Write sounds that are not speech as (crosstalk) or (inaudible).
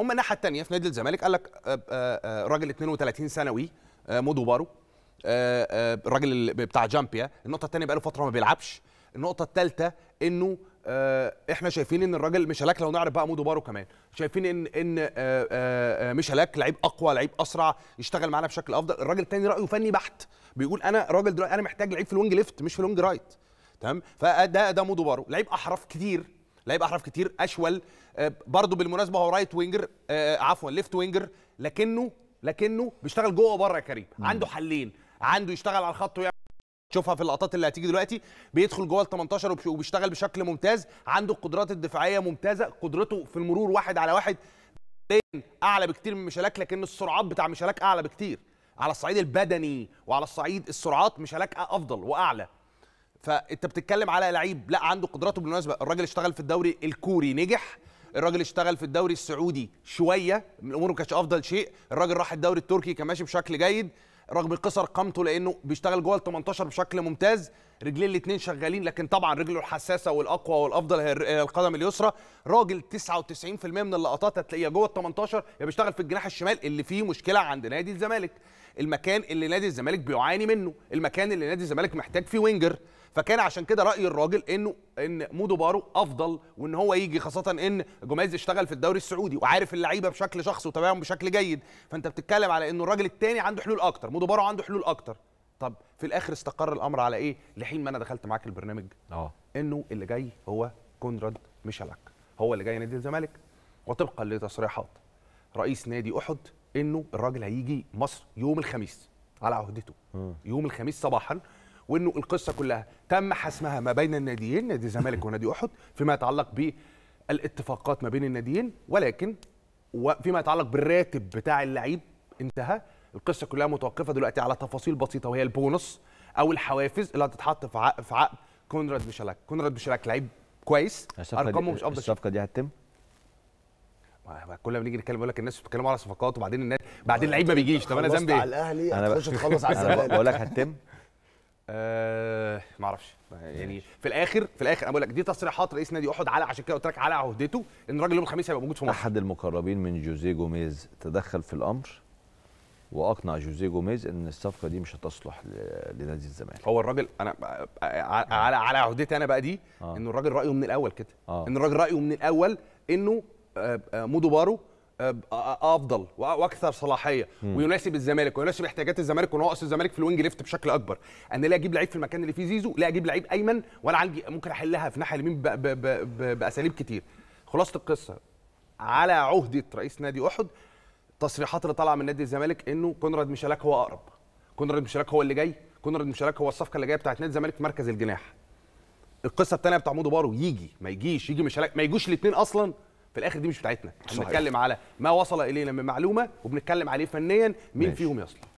هم الناحيه الثانيه في نادي الزمالك قال لك آه، آه، آه، راجل 32 سنوي مودو بارو الراجل بتاع جامبيا النقطه الثانيه بقاله فتره ما بيلعبش النقطه الثالثه انه احنا شايفين ان الراجل مش هلاك لو نعرف بقى مودو بارو كمان شايفين ان ان مش هلاك لعيب اقوى لعيب اسرع يشتغل معانا بشكل افضل الراجل الثاني رايه فني بحت بيقول انا راجل دلوقتي انا محتاج لعيب في الوينج ليفت مش في الوينج رايت تمام فده ده مودو بارو لعيب احرف كتير لعيب احرف كتير اشول آه، برضه بالمناسبه هو رايت آه، وينجر عفوا ليفت وينجر لكنه لكنه بيشتغل جوه وبره يا كريم عنده حلين عنده يشتغل على الخط ويعمل يعني. تشوفها في اللقطات اللي هتيجي دلوقتي بيدخل جوه ال 18 وبيشتغل بشكل ممتاز عنده القدرات الدفاعيه ممتازه قدرته في المرور واحد على واحد اعلى بكتير من مشالاك لكن السرعات بتاع مشالاك اعلى بكتير على الصعيد البدني وعلى الصعيد السرعات مشالاك افضل واعلى فانت بتتكلم على لعيب لا عنده قدراته بالمناسبه الراجل اشتغل في الدوري الكوري نجح الراجل اشتغل في الدوري السعودي شويه الامور ما افضل شيء الراجل راح الدوري التركي كان ماشي بشكل جيد رغم قصر قامته لانه بيشتغل جوه ال 18 بشكل ممتاز رجلين الاثنين شغالين لكن طبعا رجله الحساسه والاقوى والافضل هي القدم اليسرى راجل 99% من اللقطات هتلاقيها جوه ال 18 يا بيشتغل في الجناح الشمال اللي فيه مشكله عند نادي الزمالك المكان اللي نادي الزمالك بيعاني منه المكان اللي نادي الزمالك محتاج فيه وينجر فكان عشان كده راي الراجل انه ان مودو بارو افضل وان هو يجي خاصه ان جوميز اشتغل في الدوري السعودي وعارف اللعيبه بشكل شخصي وتابعهم بشكل جيد فانت بتتكلم على انه الراجل الثاني عنده حلول اكتر مودو بارو عنده حلول اكتر طب في الاخر استقر الامر على ايه لحين ما انا دخلت معاك البرنامج اه انه اللي جاي هو كونراد ميشالك هو اللي جاي نادي الزمالك وطبقا لتصريحات رئيس نادي احد انه الراجل هيجي مصر يوم الخميس على عهدته يوم الخميس صباحا وانه القصه كلها تم حسمها ما بين الناديين نادي الزمالك ونادي احد فيما يتعلق بالاتفاقات ما بين الناديين ولكن وفيما يتعلق بالراتب بتاع اللعيب انتهى القصه كلها متوقفه دلوقتي على تفاصيل بسيطه وهي البونص او الحوافز اللي هتتحط في عقد في عقد كونراد بيشلاك كونراد بيشلاك لعيب كويس ارقامه مش افضل الصفقه دي هتتم كل ما بنيجي نتكلم يقول لك الناس بتتكلم على صفقات وبعدين الناس بعدين اللعيب ما بيجيش طب انا ذنبي ايه؟ على الاهلي هتخش تخلص على (laughs) الزمالك بقول لك هتتم (laughs) آه ما اعرفش يعني في الاخر في الاخر انا بقول لك دي تصريحات رئيس نادي احد على عشان كده قلت لك على عهدته ان الراجل يوم الخميس هيبقى موجود في مصر احد المقربين من جوزيه جوميز تدخل في الامر واقنع جوزيه جوميز ان الصفقه دي مش هتصلح لنادي الزمالك هو الراجل انا على على عهدتي انا بقى دي آه. ان الراجل رايه من الاول كده آه. ان الراجل رايه من الاول انه آه، آه، مودو بارو آه، افضل واكثر صلاحيه م. ويناسب الزمالك ويناسب احتياجات الزمالك ونقص الزمالك في الوينج ليفت بشكل اكبر انا لا اجيب لعيب في المكان اللي فيه زيزو لا اجيب لعيب ايمن ولا عندي ممكن احلها في ناحيه اليمين باساليب كتير خلاصه القصه على عهده رئيس نادي احد التصريحات اللي طالعه من نادي الزمالك انه كونراد مشالك هو اقرب كونراد مشالك هو اللي جاي كونراد مشالك هو الصفقه اللي جايه بتاعت نادي الزمالك في مركز الجناح القصه الثانيه بتاع مودو بارو يجي ما يجيش يجي مشالك ما يجوش الاثنين اصلا في الاخر دي مش بتاعتنا احنا بنتكلم على ما وصل الينا من معلومه وبنتكلم عليه فنيا مين ماشي. فيهم يصل